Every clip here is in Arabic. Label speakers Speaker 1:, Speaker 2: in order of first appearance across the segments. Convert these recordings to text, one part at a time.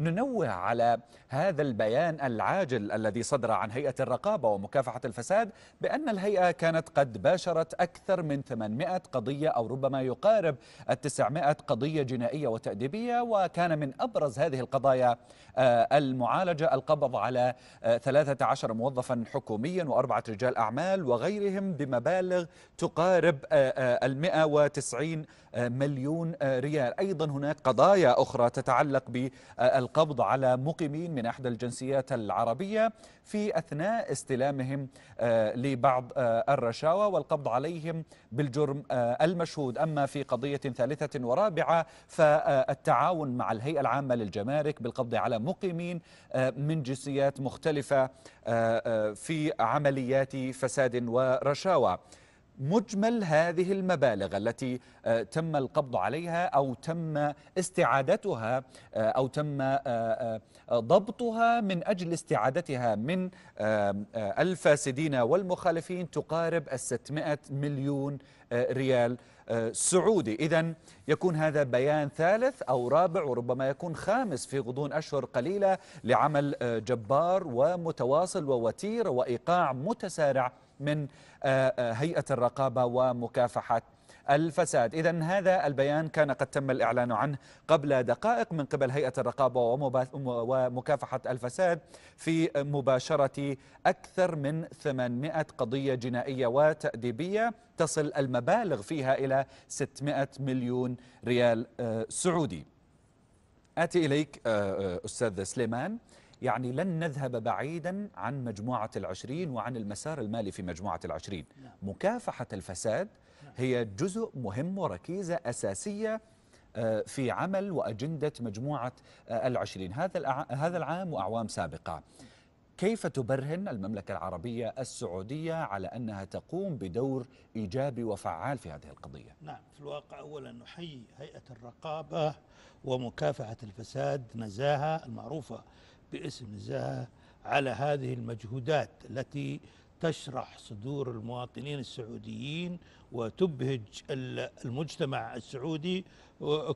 Speaker 1: ننوه على هذا البيان العاجل الذي صدر عن هيئة الرقابة ومكافحة الفساد بأن الهيئة كانت قد باشرت أكثر من 800 قضية أو ربما يقارب 900 قضية جنائية وتأديبية وكان من أبرز هذه القضايا آه، المعالجة القبض على 13 آه، موظفا حكوميا وأربعة رجال أعمال وغيرهم بمبالغ تقارب آه، ال 190 مليون ريال أيضا هناك قضايا أخرى تتعلق بال القبض على مقيمين من إحدى الجنسيات العربية في أثناء استلامهم آه، لبعض آه، الرشاوى والقبض عليهم بالجرم آه، المشهود أما في قضية ثالثة ورابعة فالتعاون مع الهيئة العامة للجمارك بالقبض على مقيمين من جنسيات مختلفة في عمليات فساد ورشاوى مجمل هذه المبالغ التي آه، تم القبض عليها او تم استعادتها آه، او تم آه، ضبطها من اجل استعادتها من الفاسدين والمخالفين تقارب ال 600 مليون ريال سعودي إذا يكون هذا بيان ثالث أو رابع وربما يكون خامس في غضون أشهر قليلة لعمل جبار ومتواصل ووتير وإيقاع متسارع من آه، آه، هيئة الرقابة ومكافحة الفساد إذا هذا البيان كان قد تم الإعلان عنه قبل دقائق من قبل هيئة الرقابة ومكافحة الفساد في مباشرة أكثر من 800 قضية جنائية وتأديبية تصل المبالغ فيها إلى 600 مليون ريال آه، سعودي آتي إليك أستاذ سليمان يعني لن نذهب بعيدا عن مجموعة العشرين وعن المسار المالي في مجموعة العشرين نعم. مكافحة الفساد نعم. هي جزء مهم وركيزة أساسية آه، في عمل وأجندة مجموعة آه، العشرين هذا هذا العام وأعوام سابقة كيف تبرهن المملكة العربية السعودية على أنها تقوم بدور إيجابي وفعال في هذه القضية؟
Speaker 2: نعم في الواقع أولا نحيي هيئة الرقابة
Speaker 1: ومكافحة الفساد
Speaker 2: نزاهة المعروفة باسم زها على هذه المجهودات التي تشرح صدور المواطنين السعوديين وتبهج المجتمع السعودي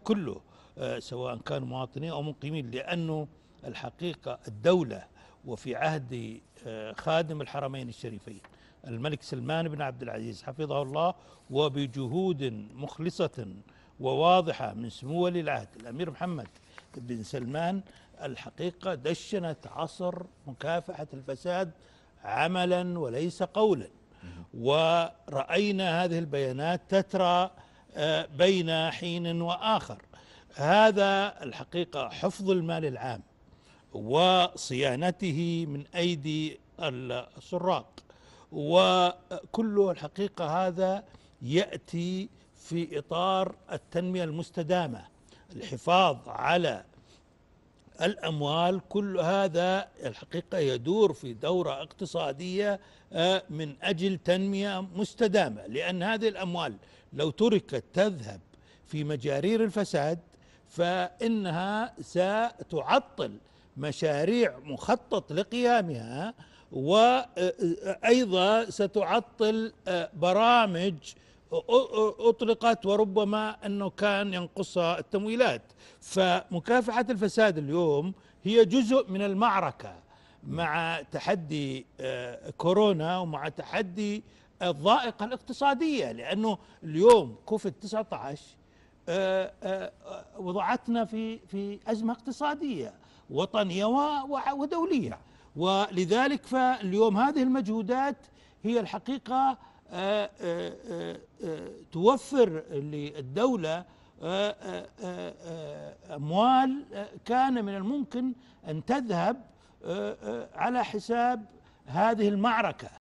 Speaker 2: كله آه، سواء كانوا مواطنين أو مقيمين لأنه الحقيقة الدولة وفي عهد آه، خادم الحرمين الشريفين الملك سلمان بن عبد العزيز حفظه الله وبجهود مخلصة وواضحة من سمو ولي العهد الأمير محمد بن سلمان الحقيقة دشنت عصر مكافحة الفساد عملا وليس قولا ورأينا هذه البيانات تترى آه، بين حين وآخر هذا الحقيقة حفظ المال العام وصيانته من أيدي السراق وكل الحقيقة هذا يأتي في إطار التنمية المستدامة الحفاظ على الأموال كل هذا الحقيقة يدور في دورة اقتصادية آه، من أجل تنمية مستدامة لأن هذه الأموال لو تركت تذهب في مجارير الفساد فإنها ستعطل مشاريع مخطط لقيامها وأيضا آه، آه، ستعطل برامج أطلقت وربما أنه كان ينقصها التمويلات فمكافحة الفساد اليوم هي جزء من المعركة مع تحدي آه، كورونا ومع تحدي الضائقة الاقتصادية لأنه اليوم كوفيد 19 آه، آه، وضعتنا في في أزمة اقتصادية وطنية ودولية ولذلك فاليوم هذه المجهودات هي الحقيقة آه، آه، آه، توفر للدولة أموال كان من
Speaker 1: الممكن أن تذهب على حساب هذه المعركة